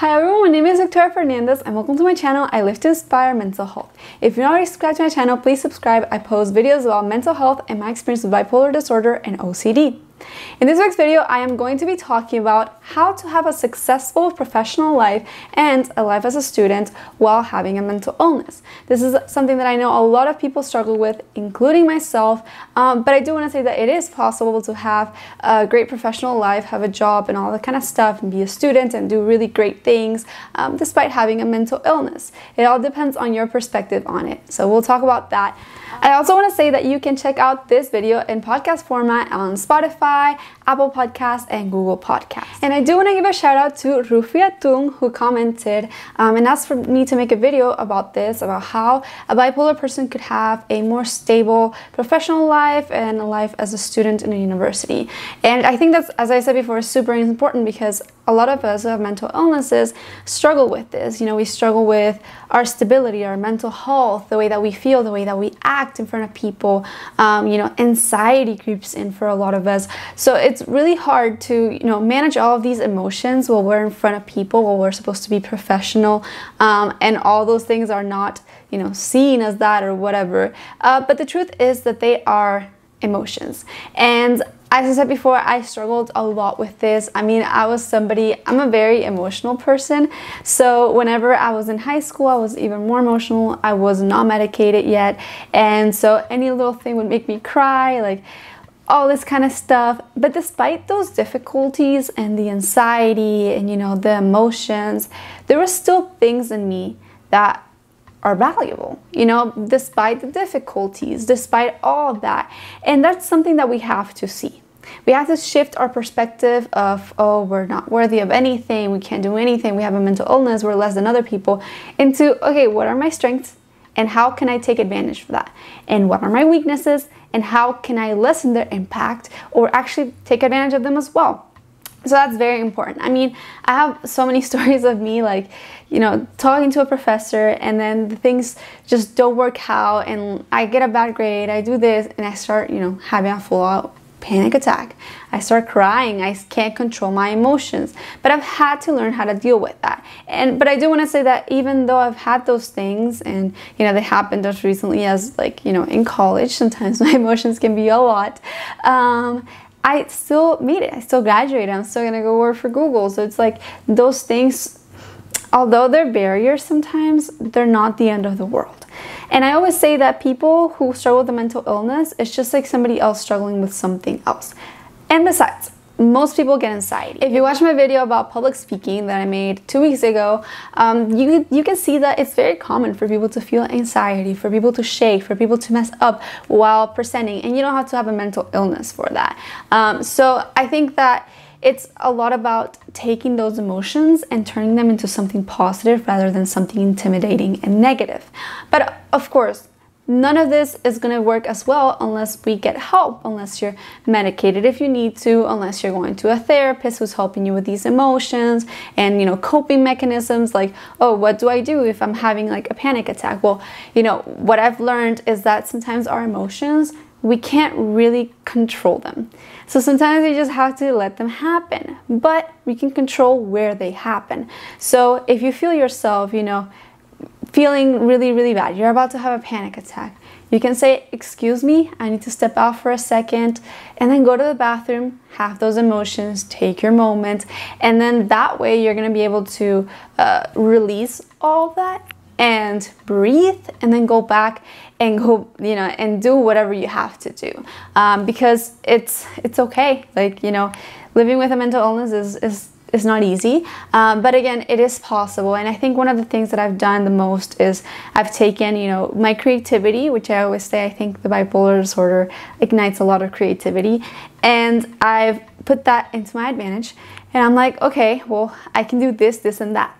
Hi everyone, my name is Victoria Fernandez and welcome to my channel, I Live to Inspire Mental Health. If you're not already subscribed to my channel, please subscribe. I post videos about mental health and my experience with bipolar disorder and OCD. In this week's video, I am going to be talking about how to have a successful professional life and a life as a student while having a mental illness. This is something that I know a lot of people struggle with, including myself, um, but I do want to say that it is possible to have a great professional life, have a job, and all that kind of stuff, and be a student and do really great things um, despite having a mental illness. It all depends on your perspective on it. So we'll talk about that. I also want to say that you can check out this video in podcast format on Spotify, Apple Podcasts, and Google Podcasts. And I do want to give a shout out to Rufia Tung who commented um, and asked for me to make a video about this, about how a bipolar person could have a more stable professional life and a life as a student in a university. And I think that's, as I said before, super important because a lot of us who have mental illnesses struggle with this. You know, we struggle with our stability, our mental health, the way that we feel, the way that we act in front of people. Um, you know, anxiety creeps in for a lot of us. So it's really hard to, you know, manage all of these emotions while we're in front of people, while we're supposed to be professional. Um, and all those things are not, you know, seen as that or whatever. Uh, but the truth is that they are emotions. And as I said before, I struggled a lot with this. I mean, I was somebody, I'm a very emotional person. So, whenever I was in high school, I was even more emotional. I was not medicated yet. And so, any little thing would make me cry, like all this kind of stuff. But despite those difficulties and the anxiety and, you know, the emotions, there were still things in me that are valuable, you know, despite the difficulties, despite all that. And that's something that we have to see. We have to shift our perspective of, oh, we're not worthy of anything, we can't do anything, we have a mental illness, we're less than other people, into, okay, what are my strengths and how can I take advantage of that? And what are my weaknesses and how can I lessen their impact or actually take advantage of them as well? So that's very important. I mean, I have so many stories of me like, you know, talking to a professor and then the things just don't work out and I get a bad grade, I do this and I start, you know, having a full out panic attack. I start crying. I can't control my emotions. But I've had to learn how to deal with that. And but I do want to say that even though I've had those things and you know they happened just recently as like you know in college, sometimes my emotions can be a lot. Um, I still made it. I still graduated. I'm still gonna go work for Google. So it's like those things, although they're barriers sometimes, they're not the end of the world. And I always say that people who struggle with a mental illness, it's just like somebody else struggling with something else. And besides, most people get anxiety. If you watch my video about public speaking that I made two weeks ago, um, you, you can see that it's very common for people to feel anxiety, for people to shake, for people to mess up while presenting, and you don't have to have a mental illness for that. Um, so I think that it's a lot about taking those emotions and turning them into something positive rather than something intimidating and negative. But of course, None of this is gonna work as well unless we get help, unless you're medicated if you need to, unless you're going to a therapist who's helping you with these emotions and you know coping mechanisms like, oh, what do I do if I'm having like a panic attack? Well, you know, what I've learned is that sometimes our emotions we can't really control them. So sometimes we just have to let them happen, but we can control where they happen. So if you feel yourself, you know, feeling really, really bad. You're about to have a panic attack. You can say, Excuse me, I need to step out for a second, and then go to the bathroom, have those emotions, take your moment, and then that way you're gonna be able to uh, release all that and breathe and then go back and go you know and do whatever you have to do um, because it's it's okay like you know living with a mental illness is is it's not easy, um, but again, it is possible. And I think one of the things that I've done the most is I've taken, you know, my creativity, which I always say I think the bipolar disorder ignites a lot of creativity, and I've put that into my advantage. And I'm like, okay, well, I can do this, this, and that.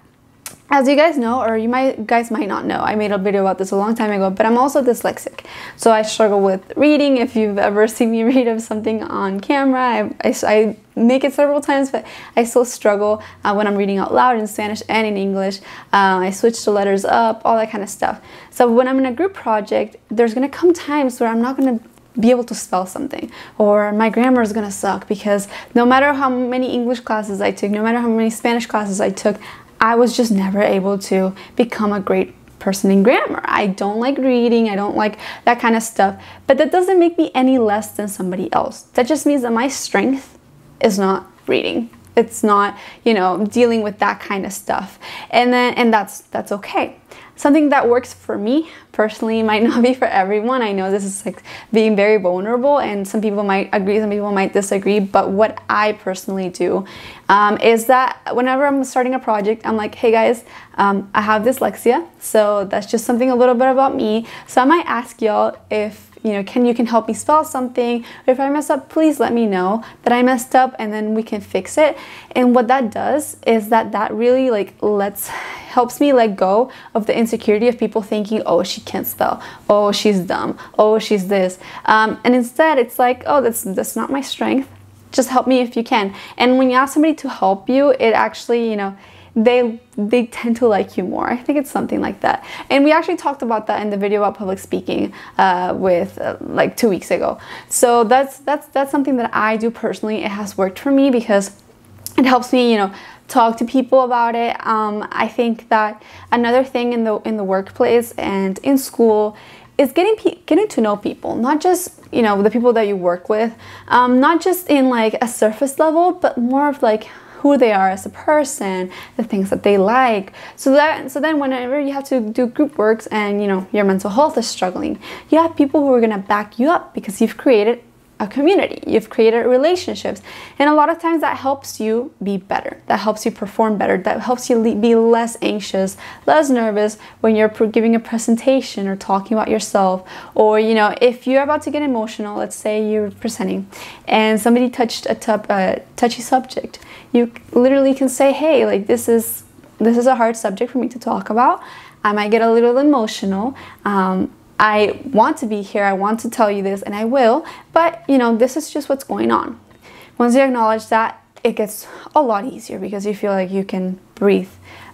As you guys know, or you might guys might not know, I made a video about this a long time ago, but I'm also dyslexic. So I struggle with reading. If you've ever seen me read of something on camera, I, I, I make it several times, but I still struggle uh, when I'm reading out loud in Spanish and in English. Uh, I switch the letters up, all that kind of stuff. So when I'm in a group project, there's gonna come times where I'm not gonna be able to spell something or my grammar is going to suck because no matter how many English classes I took, no matter how many Spanish classes I took, I was just never able to become a great person in grammar. I don't like reading, I don't like that kind of stuff, but that doesn't make me any less than somebody else. That just means that my strength is not reading. It's not, you know, dealing with that kind of stuff. And then and that's that's okay. Something that works for me personally might not be for everyone. I know this is like being very vulnerable, and some people might agree, some people might disagree. But what I personally do um, is that whenever I'm starting a project, I'm like, hey guys, um, I have dyslexia, so that's just something a little bit about me. So I might ask y'all if you know, can you can help me spell something? If I mess up, please let me know that I messed up and then we can fix it. And what that does is that that really like lets helps me let go of the insecurity of people thinking, oh, she can't spell, oh, she's dumb, oh, she's this. Um, and instead, it's like, oh, that's that's not my strength. Just help me if you can. And when you ask somebody to help you, it actually, you know, they they tend to like you more. I think it's something like that. And we actually talked about that in the video about public speaking uh, with uh, like two weeks ago. So that's that's that's something that I do personally. It has worked for me because it helps me, you know, talk to people about it. Um, I think that another thing in the in the workplace and in school is getting getting to know people, not just you know the people that you work with, um, not just in like a surface level, but more of like who they are as a person, the things that they like. So that so then whenever you have to do group works and you know your mental health is struggling, you have people who are gonna back you up because you've created a community, you've created relationships. And a lot of times that helps you be better, that helps you perform better, that helps you be less anxious, less nervous when you're giving a presentation or talking about yourself. Or, you know, if you're about to get emotional, let's say you're presenting and somebody touched a touchy subject, you literally can say, hey, like this is. This is a hard subject for me to talk about. I might get a little emotional. Um, I want to be here, I want to tell you this, and I will, but you know, this is just what's going on. Once you acknowledge that, it gets a lot easier because you feel like you can breathe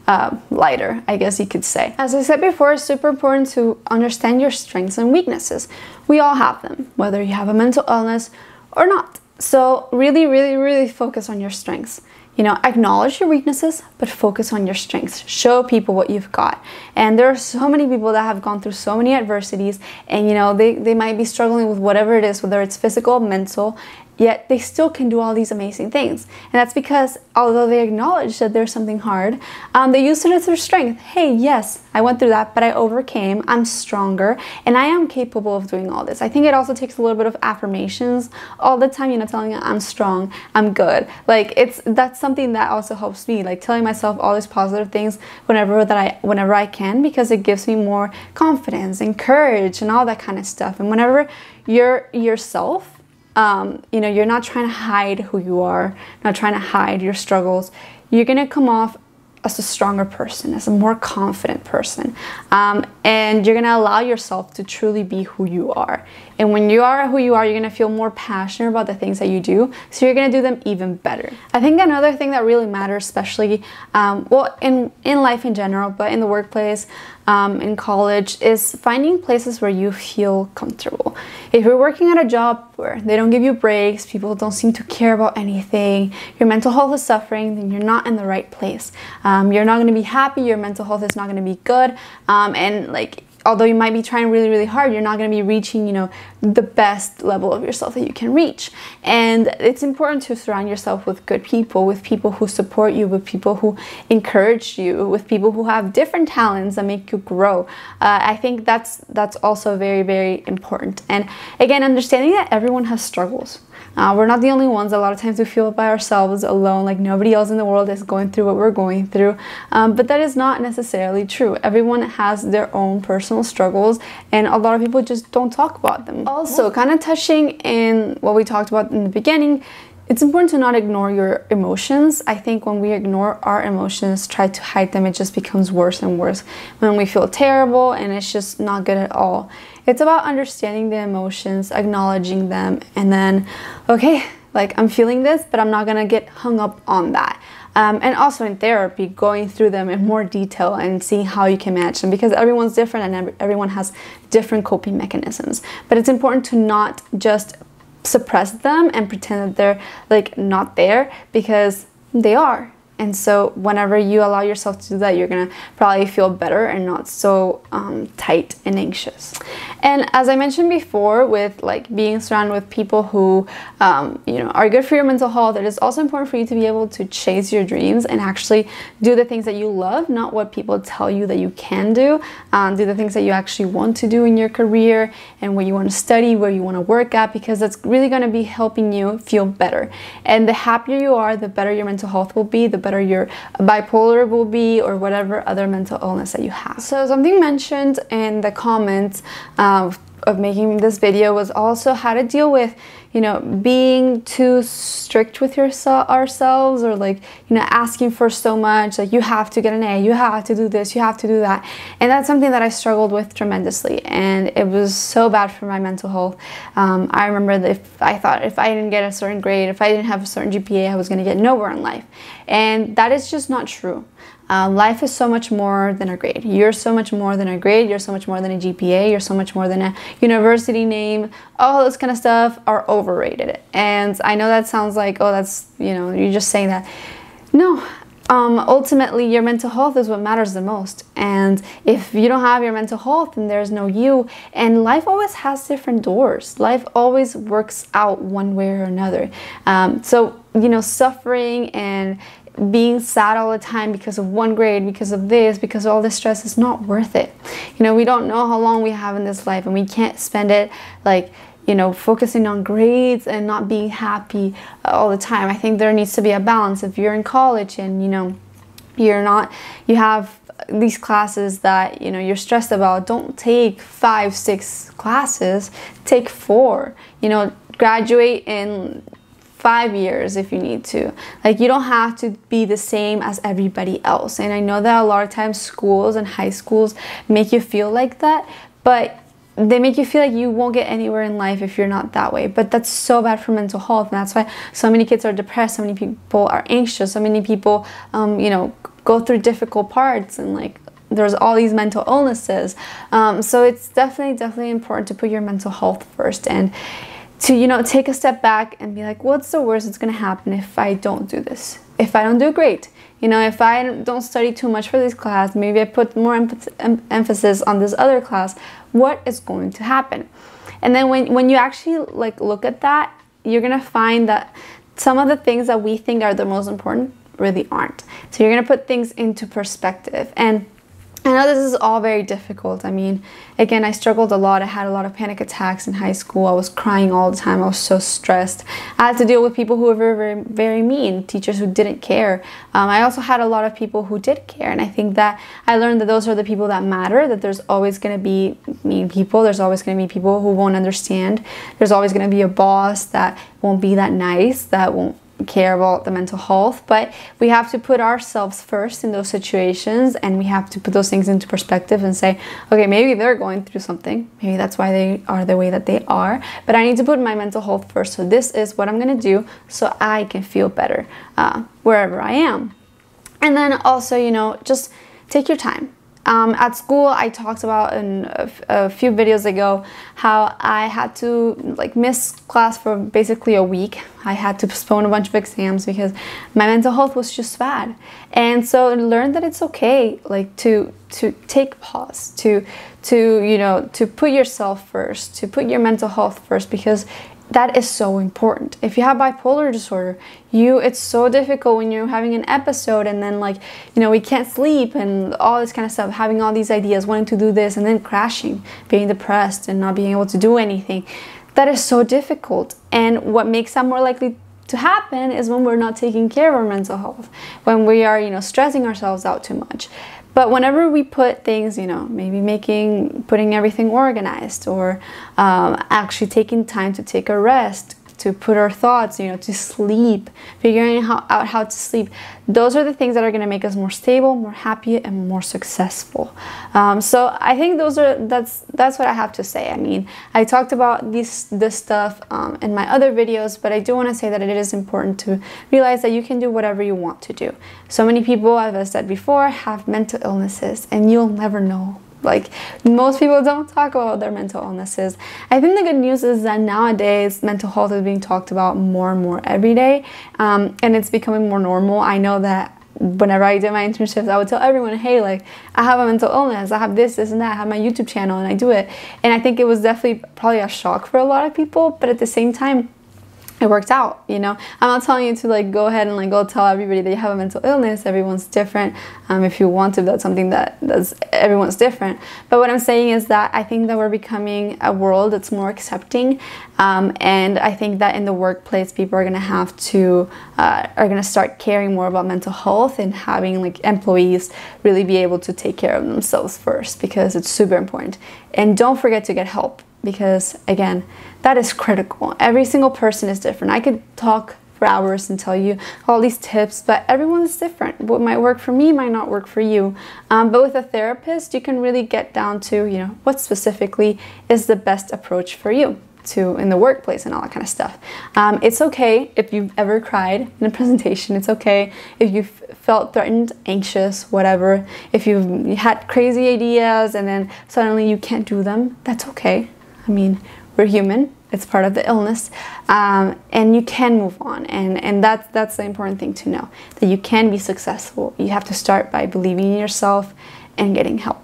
uh, lighter, I guess you could say. As I said before, it's super important to understand your strengths and weaknesses. We all have them, whether you have a mental illness or not. So, really, really, really focus on your strengths. You know, acknowledge your weaknesses, but focus on your strengths. Show people what you've got. And there are so many people that have gone through so many adversities, and you know, they, they might be struggling with whatever it is, whether it's physical, mental, yet they still can do all these amazing things. And that's because although they acknowledge that there's something hard, um, they use it as their strength. Hey, yes, I went through that, but I overcame, I'm stronger, and I am capable of doing all this. I think it also takes a little bit of affirmations all the time, you know, telling I'm strong, I'm good. Like it's that's something that also helps me, like telling myself all these positive things whenever that I whenever I can, because it gives me more confidence and courage and all that kind of stuff. And whenever you're yourself um, you know, you're not trying to hide who you are, not trying to hide your struggles. You're gonna come off as a stronger person, as a more confident person. Um, and you're gonna allow yourself to truly be who you are. And when you are who you are, you're gonna feel more passionate about the things that you do. So you're gonna do them even better. I think another thing that really matters, especially um, well in in life in general, but in the workplace, um, in college, is finding places where you feel comfortable. If you're working at a job where they don't give you breaks, people don't seem to care about anything, your mental health is suffering, then you're not in the right place. Um, you're not gonna be happy. Your mental health is not gonna be good. Um, and like although you might be trying really really hard you're not going to be reaching you know the best level of yourself that you can reach. And it's important to surround yourself with good people, with people who support you, with people who encourage you, with people who have different talents that make you grow. Uh, I think that's that's also very very important. And again, understanding that everyone has struggles. Uh, we're not the only ones. A lot of times we feel by ourselves, alone, like nobody else in the world is going through what we're going through. Um, but that is not necessarily true. Everyone has their own personal struggles, and a lot of people just don't talk about them. Also, kind of touching in what we talked about in the beginning, it's important to not ignore your emotions. I think when we ignore our emotions, try to hide them, it just becomes worse and worse. When we feel terrible and it's just not good at all. It's about understanding the emotions, acknowledging them, and then, okay, like I'm feeling this, but I'm not gonna get hung up on that um, and also in therapy going through them in more detail and seeing how you can match them because everyone's different and everyone has different coping mechanisms but it's important to not just suppress them and pretend that they're like not there because they are and so whenever you allow yourself to do that, you're gonna probably feel better and not so um, tight and anxious. And as I mentioned before, with like being surrounded with people who um, you know are good for your mental health, it is also important for you to be able to chase your dreams and actually do the things that you love, not what people tell you that you can do. Um, do the things that you actually want to do in your career and where you want to study, where you want to work at, because that's really gonna be helping you feel better. And the happier you are, the better your mental health will be, the better whether you're bipolar will be or whatever other mental illness that you have. So something mentioned in the comments uh, of making this video was also how to deal with you know being too strict with yourself ourselves or like you know asking for so much like you have to get an A you have to do this you have to do that and that's something that I struggled with tremendously and it was so bad for my mental health um, I remember that if I thought if I didn't get a certain grade if I didn't have a certain GPA I was gonna get nowhere in life and that is just not true uh, life is so much more than a grade. You're so much more than a grade. You're so much more than a GPA. You're so much more than a university name. All this kind of stuff are overrated. And I know that sounds like, oh, that's, you know, you're just saying that. No, um, ultimately your mental health is what matters the most and if you don't have your mental health then there's no you and life always has different doors life always works out one way or another um, so you know suffering and being sad all the time because of one grade, because of this, because all this stress is not worth it. You know, we don't know how long we have in this life and we can't spend it like, you know, focusing on grades and not being happy uh, all the time. I think there needs to be a balance. If you're in college and, you know, you're not, you have these classes that you know you're stressed about don't take five six classes take four you know graduate and five years if you need to. Like, you don't have to be the same as everybody else. And I know that a lot of times schools and high schools make you feel like that, but they make you feel like you won't get anywhere in life if you're not that way. But that's so bad for mental health, and that's why so many kids are depressed, so many people are anxious, so many people, um, you know, go through difficult parts and like there's all these mental illnesses. Um, so it's definitely, definitely important to put your mental health first and to you know take a step back and be like what's the worst that's going to happen if i don't do this if i don't do great you know if i don't study too much for this class maybe i put more em- emphasis on this other class what is going to happen and then when, when you actually like look at that you're going to find that some of the things that we think are the most important really aren't so you're going to put things into perspective and I know this is all very difficult. I mean, again, I struggled a lot. I had a lot of panic attacks in high school. I was crying all the time. I was so stressed. I had to deal with people who were very, very, very mean, teachers who didn't care. Um, I also had a lot of people who did care. And I think that I learned that those are the people that matter, that there's always going to be mean people. There's always going to be people who won't understand. There's always going to be a boss that won't be that nice, that won't care about the mental health, but we have to put ourselves first in those situations and we have to put those things into perspective and say, okay, maybe they're going through something. Maybe that's why they are the way that they are, but I need to put my mental health first. So, this is what I'm gonna do so I can feel better uh, wherever I am. And then also, you know, just take your time um, at school, I talked about in a, few videos ago how I had to like miss class for basically a week. I had to postpone a bunch of exams because my mental health was just bad. And so I learned that it's okay like to to take pause, to to you know to put yourself first, to put your mental health first because that is so important. If you have bipolar disorder, you it's so difficult when you're having an episode and then like, you know, we can't sleep and all this kind of stuff, having all these ideas, wanting to do this and then crashing, being depressed and not being able to do anything. That is so difficult. And what makes that more likely to happen is when we're not taking care of our mental health, when we are, you know, stressing ourselves out too much. But whenever we put things, you know, maybe making, putting everything organized or um, actually taking time to take a rest, to put our thoughts, you know, to sleep, figuring how, out how to sleep. Those are the things that are going to make us more stable, more happy, and more successful. Um, so I think those are that's that's what I have to say. I mean, I talked about this this stuff um, in my other videos, but I do want to say that it is important to realize that you can do whatever you want to do. So many people, as I said before, have mental illnesses, and you'll never know like most people don't talk about their mental illnesses. I think the good news is that nowadays mental health is being talked about more and more every day, um, and it's becoming more normal. I know that whenever I did my internships, I would tell everyone, hey, like, I have a mental illness, I have this, this, and that, I have my YouTube channel, and I do it. And I think it was definitely probably a shock for a lot of people, but at the same time, it worked out you know i'm not telling you to like go ahead and like go tell everybody that you have a mental illness everyone's different um, if you want to that's something that that's everyone's different but what i'm saying is that i think that we're becoming a world that's more accepting um, and i think that in the workplace people are going to have to uh, are going to start caring more about mental health and having like employees really be able to take care of themselves first because it's super important and don't forget to get help because again that is critical every single person is different i could talk for hours and tell you all these tips but everyone is different what might work for me might not work for you um, but with a therapist you can really get down to you know what specifically is the best approach for you to in the workplace and all that kind of stuff. Um, it's okay if you've ever cried in a presentation. It's okay if you've felt threatened, anxious, whatever. If you've had crazy ideas and then suddenly you can't do them, that's okay. I mean, we're human. It's part of the illness, um, and you can move on, and and that's that's the important thing to know that you can be successful. You have to start by believing in yourself and getting help.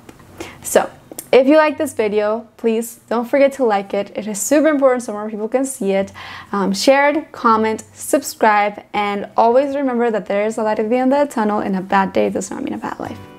So if you like this video, please don't forget to like it. It is super important so more people can see it. Um, share it, comment, subscribe, and always remember that there is a light at the end of the tunnel and a bad day does not mean a bad life.